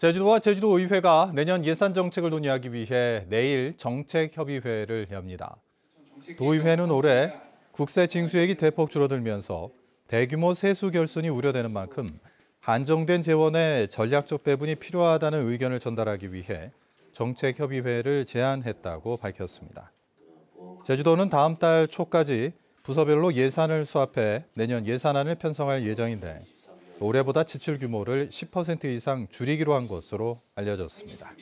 제주도와 제주도의회가 내년 예산 정책을 논의하기 위해 내일 정책협의회를 엽니다. 도의회는 올해 국세 징수액이 대폭 줄어들면서 대규모 세수 결손이 우려되는 만큼 한정된 재원의 전략적 배분이 필요하다는 의견을 전달하기 위해 정책협의회를 제안했다고 밝혔습니다. 제주도는 다음 달 초까지 부서별로 예산을 수합해 내년 예산안을 편성할 예정인데 올해보다 지출 규모를 10% 이상 줄이기로 한 것으로 알려졌습니다.